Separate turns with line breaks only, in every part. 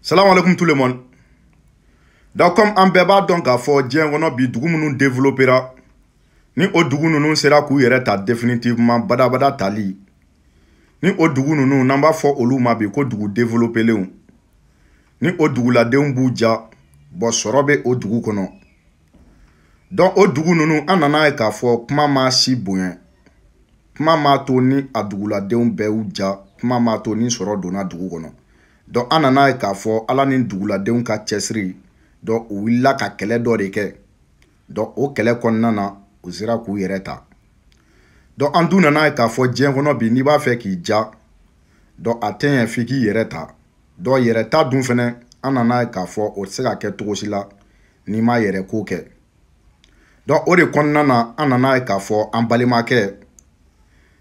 salamu alaikum tout le monde donc comme an bɛɛ b'a dɔn k'a fɔ diɲɛ kɔnɔ bi dugu minnu développera ni o dugu ninnu sera k'u yɛrɛ ta définitivement badabada tali ni o dugu ninnu n'an b'a fɔ olu ma bi ko dugu développelenw ni o duguladenw b'u ja bɔn sɔrɔ bɛ o dugu kɔnɔ donc o dugu ninnu an nana ye k'a fɔ kuma ma si bonya kuma m'a to ni a duguladenw bɛɛ y'u ja kuma m'a to ni sɔrɔ donna dugu kɔnɔ an nana ye k'a fɔ ala ni duguladenw ka cɛsiri u wulila ka kɛlɛ dɔ de kɛ o kɛlɛ kɔnɔna na u sera k'u yɛrɛ ta an dun nana ye k'a fɔ diɲɛ kɔnɔ bi n'i b'a fɛ k'i ja a tɛ ɲɛ f'i k'i yɛrɛ ta yɛrɛ ta dun fɛnɛ an nana ye k'a fɔ o tɛ se ka kɛ cogo si la n'i m'a yɛrɛ ko kɛ o de kɔnɔna na an nana ye k'a fɔ an balimakɛ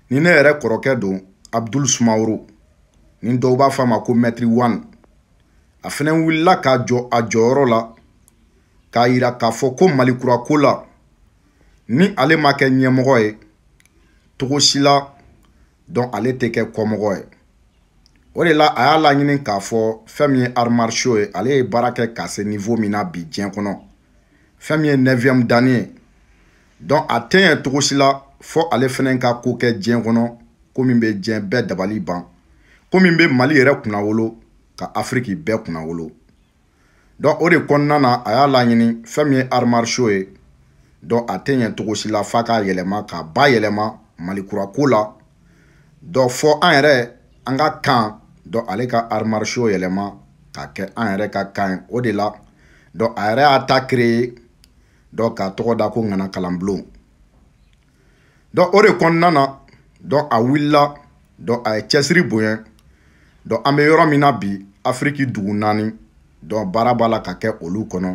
ni ne yɛrɛ kɔrɔkɛ don abudulu sumaworo ni dɔw b'a fɔ a ma ko mɛtiri wan a fɛnɛ wulila k'a jɔ a jɔyɔrɔ la k'a yira k'a fɔ ko malikura ko la ni ale ma kɛ ɲɛmɔgɔ ye togo si la dɔn ale tɛ kɛ kɔmɔgɔ ye o de la a y'a laɲini k'a fɔ fɛn min ye arimarisho ye ale ye baara kɛ ka se nivo min na bi diɲɛ kɔnɔ fɛn min ye nɛfiyɛmu dani ye dɔn a tɛ ɲɛ togo si la fɔ ale fɛnɛ ka ko kɛ diɲɛ kɔnɔ ko min bɛ diɲɛ bɛɛ dabali ban ko min bɛ mali yɛrɛ kunnawolo ka afiriki bɛɛ kunnawolo dɔn o de kɔnɔna na a y'a laɲini fɛn min ye arimariso ye dɔn a tɛ ɲɛ cogo si la f'a k'a yɛlɛma k'a ba yɛlɛma malikura ko la dɔn fɔ an yɛrɛ an ka kan dɔn ale ka arimariso yɛlɛma k'a kɛ an yɛrɛ ka kan ye o de la dɔn a yɛrɛ y'a ta kereye dɔn k'a tɔgɔ da ko ŋana kalanbulon dɔn o de kɔnɔna na dɔn a wulila dɔn a ye cɛsiri bonya Dɔn an bɛ yɔrɔ min na bi afiriki dugu naani dɔn baara b'a la ka kɛ olu kɔnɔ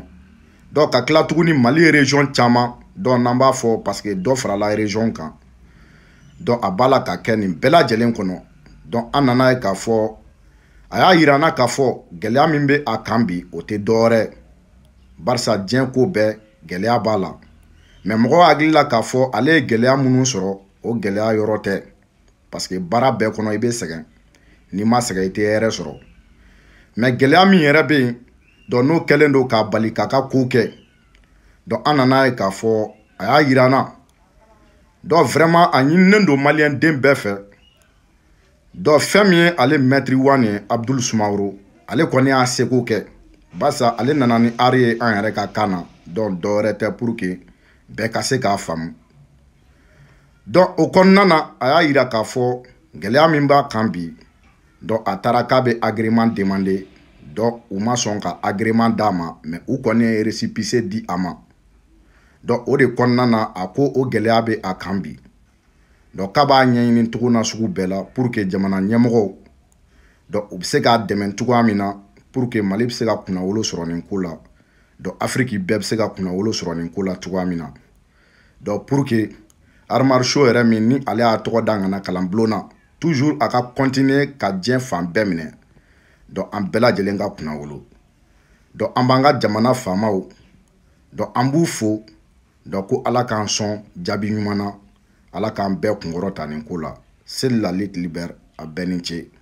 dɔn ka tila tuguni mali rezɔn caman dɔn n'an b'a fɔ paseke dɔ farala rezɔn kan dɔn a b'a la ka kɛ nin bɛɛ lajɛlen kɔnɔ dɔn an nana ye k'a fɔ a y'a jira n na k'a fɔ gɛlɛya min bɛ a kan bi o tɛ dɔwɛrɛ barisa diɲɛ ko bɛɛ gɛlɛya b'a la mɛ mɔgɔ hakili la k'a fɔ ale ye gɛlɛya minnu sɔrɔ o gɛlɛya yɔrɔ tɛ paseke baara bɛɛ kɔnɔ i bɛ sɛgɛn n'i ma sɛgɛ i tɛ hɛrɛ sɔrɔ mɛ gɛlɛya min yɛrɛ bɛ yen n'o kɛlen don k'a bali k'a ka kow kɛ an nana ye k'a fɔ a y'a jira an na vraiment a ɲinilen don maliyɛnden bɛɛ fɛ fɛn min ye ale mɛtiri wan ye abudul Sumaworo ale kɔni y'a seko kɛ barisa ale nana ni ari ye an yɛrɛ ka kan na dɔn dɔwɛrɛ tɛ pour que bɛɛ ka se k'a faamu o kɔnɔna na a y'a yira k'a fɔ gɛlɛya min b'a kan bi dɔn a taara k'a bɛ agreman demande dɔn u ma sɔn ka agreman d'a ma mɛ u kɔni ye resipise di a ma dɔn o de kɔnɔna na a ko o gɛlɛya bɛ a kan bi dɔn k'a b'a ɲɛɲini cogo na sugu bɛɛ la pour que jamana ɲɛmɔgɔw dɔn u bɛ se k'a dɛmɛ cogoya min na pour que mali bɛ se ka kunnawolo sɔrɔ nin ko la dɔn afiriki bɛɛ bɛ se ka kunnawolo sɔrɔ nin ko la cogoya min na dɔn pour que armar show yɛrɛ min ni ale y'a tɔgɔ da n kana kalan bulon na toujours a ka kɔntiniye ka diɲɛ fan bɛɛ minɛ dɔn an bɛɛ lajɛlen ka kunnawolo dɔn an b'an ka jamana faamaw dɔn an b'u fo dɔn ko ala k'an sɔn jaabi ɲuman na ala k'an bɛɛ kunkɔrɔta nin ko la seli la litilibɛri a bɛɛ ni ce